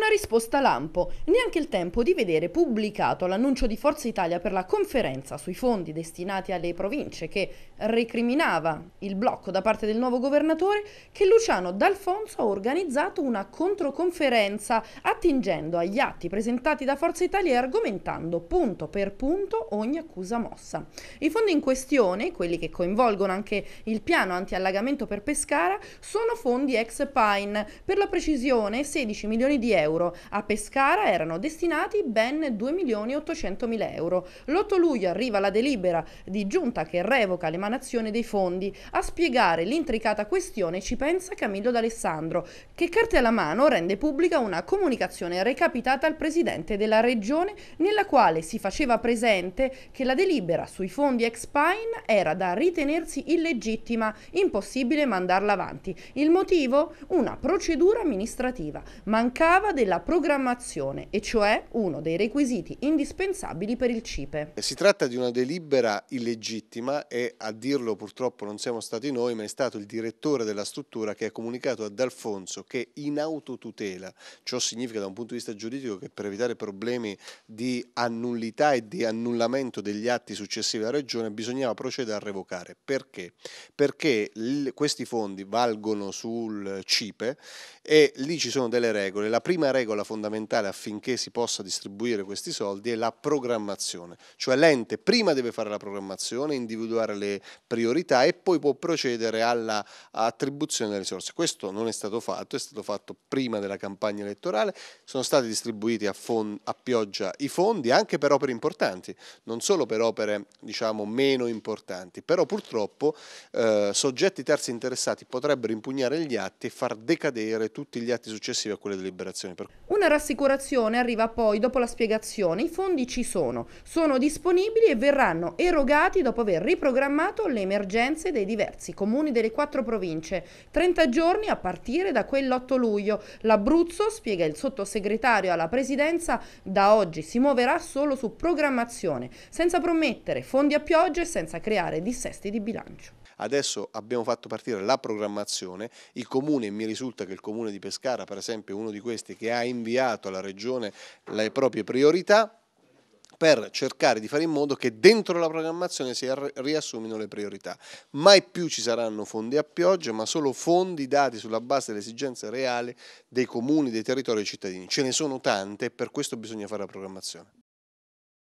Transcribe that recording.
Una risposta lampo. Neanche il tempo di vedere pubblicato l'annuncio di Forza Italia per la conferenza sui fondi destinati alle province che recriminava il blocco da parte del nuovo governatore che Luciano D'Alfonso ha organizzato una controconferenza attingendo agli atti presentati da Forza Italia e argomentando punto per punto ogni accusa mossa. I fondi in questione, quelli che coinvolgono anche il piano antiallagamento per Pescara, sono fondi ex Pine, per la precisione 16 milioni di euro euro. A Pescara erano destinati ben 2 milioni 800 mila euro. L'8 luglio arriva la delibera di giunta che revoca l'emanazione dei fondi. A spiegare l'intricata questione ci pensa Camillo D'Alessandro, che carte alla mano rende pubblica una comunicazione recapitata al presidente della regione nella quale si faceva presente che la delibera sui fondi ex Pine era da ritenersi illegittima, impossibile mandarla avanti. Il motivo? Una procedura amministrativa. Mancava trattava della programmazione, e cioè uno dei requisiti indispensabili per il CIPE. Eh, si tratta di una delibera illegittima e a dirlo purtroppo non siamo stati noi, ma è stato il direttore della struttura che ha comunicato ad Alfonso che in autotutela, ciò significa da un punto di vista giuridico che per evitare problemi di annullità e di annullamento degli atti successivi alla Regione bisognava procedere a revocare. Perché? Perché questi fondi valgono sul CIPE e lì ci sono delle regole. La prima prima regola fondamentale affinché si possa distribuire questi soldi è la programmazione, cioè l'ente prima deve fare la programmazione, individuare le priorità e poi può procedere all'attribuzione delle risorse. Questo non è stato fatto, è stato fatto prima della campagna elettorale, sono stati distribuiti a, fond- a pioggia i fondi anche per opere importanti, non solo per opere diciamo, meno importanti, però purtroppo eh, soggetti terzi interessati potrebbero impugnare gli atti e far decadere tutti gli atti successivi a quelle deliberazioni rassicurazioni. Per... Una rassicurazione arriva poi dopo la spiegazione, i fondi ci sono, sono disponibili e verranno erogati dopo aver riprogrammato le emergenze dei diversi comuni delle quattro province. 30 giorni a partire da quell'8 luglio. L'Abruzzo, spiega il sottosegretario alla presidenza, da oggi si muoverà solo su programmazione, senza promettere fondi a pioggia e senza creare dissesti di bilancio. Adesso abbiamo fatto partire la programmazione, il comune, mi risulta che il comune di Pescara per esempio è uno di questi che ha inviato alla Regione le proprie priorità per cercare di fare in modo che dentro la programmazione si riassumino le priorità. Mai più ci saranno fondi a pioggia, ma solo fondi dati sulla base delle esigenze reali dei comuni, dei territori e dei cittadini. Ce ne sono tante e per questo bisogna fare la programmazione.